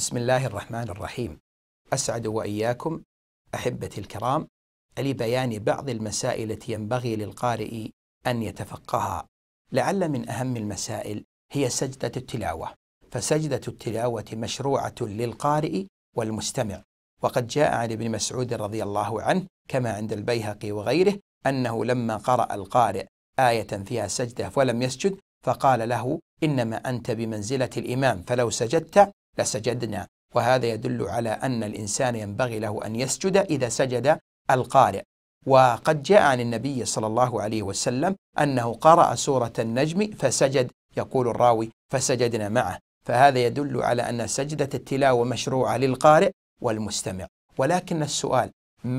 بسم الله الرحمن الرحيم اسعد واياكم احبتي الكرام لبيان بعض المسائل التي ينبغي للقارئ ان يتفقهها لعل من اهم المسائل هي سجده التلاوه فسجده التلاوه مشروعه للقارئ والمستمع وقد جاء عن ابن مسعود رضي الله عنه كما عند البيهقي وغيره انه لما قرا القارئ ايه فيها سجده ولم يسجد فقال له انما انت بمنزله الامام فلو سجدت لسجدنا وهذا يدل على أن الإنسان ينبغي له أن يسجد إذا سجد القارئ وقد جاء عن النبي صلى الله عليه وسلم أنه قرأ سورة النجم فسجد يقول الراوي فسجدنا معه فهذا يدل على أن سجدة التلاوة مشروعة للقارئ والمستمع ولكن السؤال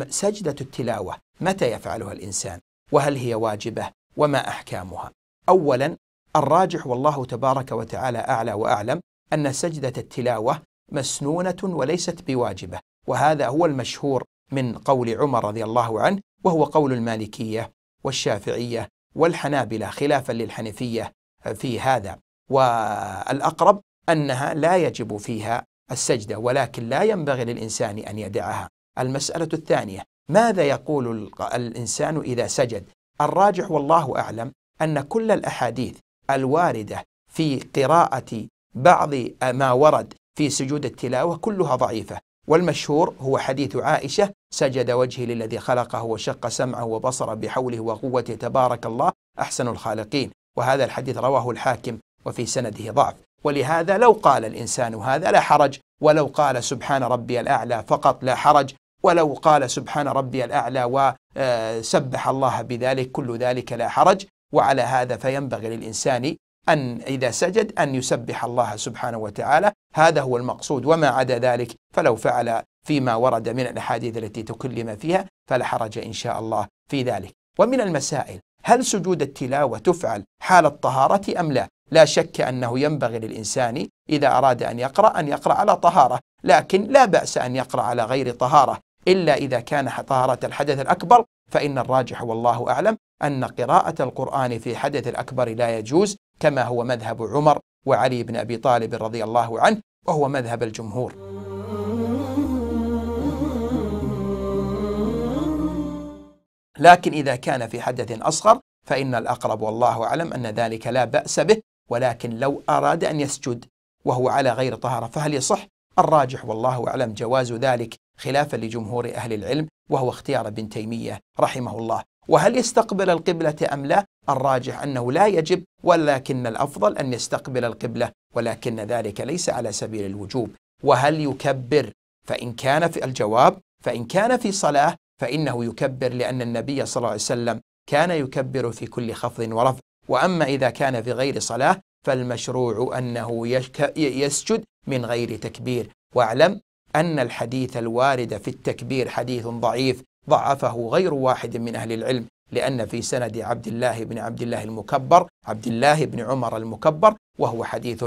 سجدة التلاوة متى يفعلها الإنسان وهل هي واجبة وما أحكامها أولا الراجح والله تبارك وتعالى أعلى وأعلم أن سجدة التلاوة مسنونة وليست بواجبة وهذا هو المشهور من قول عمر رضي الله عنه وهو قول المالكية والشافعية والحنابلة خلافا للحنفية في هذا والأقرب أنها لا يجب فيها السجدة ولكن لا ينبغي للإنسان أن يدعها المسألة الثانية ماذا يقول الإنسان إذا سجد الراجح والله أعلم أن كل الأحاديث الواردة في قراءة بعض ما ورد في سجود التلاوة كلها ضعيفة والمشهور هو حديث عائشة سجد وجهي للذي خلقه وشق سمعه وبصره بحوله وقوته تبارك الله أحسن الخالقين وهذا الحديث رواه الحاكم وفي سنده ضعف ولهذا لو قال الإنسان هذا لا حرج ولو قال سبحان ربي الأعلى فقط لا حرج ولو قال سبحان ربي الأعلى وسبح آه، الله بذلك كل ذلك لا حرج وعلى هذا فينبغي للإنسان أن إذا سجد أن يسبح الله سبحانه وتعالى هذا هو المقصود وما عدا ذلك فلو فعل فيما ورد من الأحاديث التي تكلم فيها فلا حرج إن شاء الله في ذلك ومن المسائل هل سجود التلاوة تفعل حال الطهارة أم لا؟ لا شك أنه ينبغي للإنسان إذا أراد أن يقرأ أن يقرأ على طهارة لكن لا بأس أن يقرأ على غير طهارة إلا إذا كان طهارة الحدث الأكبر فإن الراجح والله أعلم أن قراءة القرآن في حدث الأكبر لا يجوز كما هو مذهب عمر وعلي بن أبي طالب رضي الله عنه وهو مذهب الجمهور لكن إذا كان في حدث أصغر فإن الأقرب والله أعلم أن ذلك لا بأس به ولكن لو أراد أن يسجد وهو على غير طهارة فهل يصح؟ الراجح والله أعلم جواز ذلك خلافا لجمهور أهل العلم وهو اختيار ابن تيمية رحمه الله وهل يستقبل القبلة أم لا؟ الراجح أنه لا يجب ولكن الأفضل أن يستقبل القبلة ولكن ذلك ليس على سبيل الوجوب وهل يكبر؟ فإن كان في الجواب فإن كان في صلاة فإنه يكبر لأن النبي صلى الله عليه وسلم كان يكبر في كل خفض ورفع وأما إذا كان في غير صلاة فالمشروع أنه يسجد من غير تكبير واعلم أن الحديث الوارد في التكبير حديث ضعيف ضعفه غير واحد من أهل العلم لأن في سند عبد الله بن عبد الله المكبر عبد الله بن عمر المكبر وهو حديث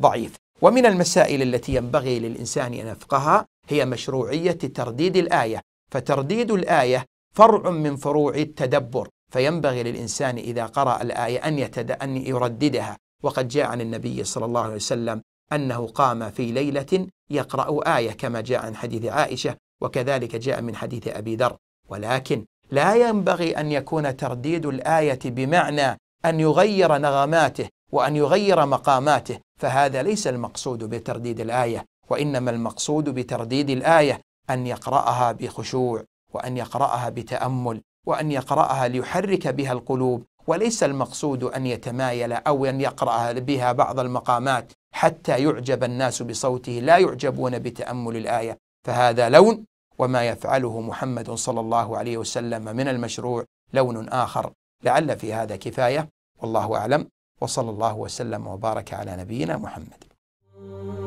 ضعيف ومن المسائل التي ينبغي للإنسان أن يفقهها هي مشروعية ترديد الآية فترديد الآية فرع من فروع التدبر فينبغي للإنسان إذا قرأ الآية أن, يتد... أن يرددها وقد جاء عن النبي صلى الله عليه وسلم أنه قام في ليلة يقرأ آية كما جاء عن حديث عائشة وكذلك جاء من حديث أبي ذر ولكن لا ينبغي أن يكون ترديد الآية بمعنى أن يغير نغماته وأن يغير مقاماته فهذا ليس المقصود بترديد الآية وإنما المقصود بترديد الآية أن يقرأها بخشوع وأن يقرأها بتأمل وأن يقرأها ليحرك بها القلوب وليس المقصود أن يتمايل أو أن يقرأ بها بعض المقامات حتى يعجب الناس بصوته لا يعجبون بتأمل الآية فهذا لون وما يفعله محمد صلى الله عليه وسلم من المشروع لون آخر لعل في هذا كفاية والله أعلم وصلى الله وسلم وبارك على نبينا محمد